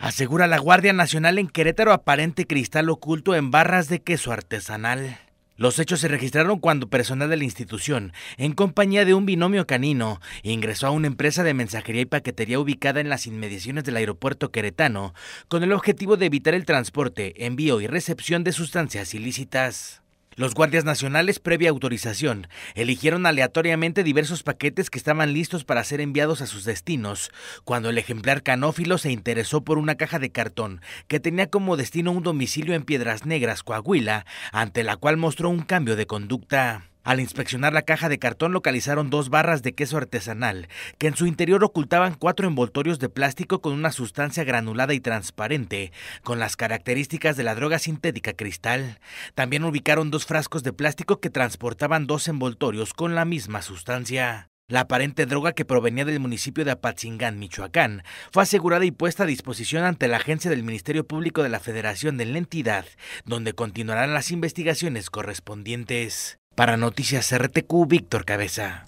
Asegura la Guardia Nacional en Querétaro aparente cristal oculto en barras de queso artesanal. Los hechos se registraron cuando personal de la institución, en compañía de un binomio canino, ingresó a una empresa de mensajería y paquetería ubicada en las inmediaciones del aeropuerto queretano, con el objetivo de evitar el transporte, envío y recepción de sustancias ilícitas. Los guardias nacionales, previa autorización, eligieron aleatoriamente diversos paquetes que estaban listos para ser enviados a sus destinos, cuando el ejemplar canófilo se interesó por una caja de cartón que tenía como destino un domicilio en Piedras Negras, Coahuila, ante la cual mostró un cambio de conducta. Al inspeccionar la caja de cartón localizaron dos barras de queso artesanal, que en su interior ocultaban cuatro envoltorios de plástico con una sustancia granulada y transparente, con las características de la droga sintética cristal. También ubicaron dos frascos de plástico que transportaban dos envoltorios con la misma sustancia. La aparente droga que provenía del municipio de Apatzingán, Michoacán, fue asegurada y puesta a disposición ante la agencia del Ministerio Público de la Federación de la entidad, donde continuarán las investigaciones correspondientes. Para Noticias RTQ, Víctor Cabeza.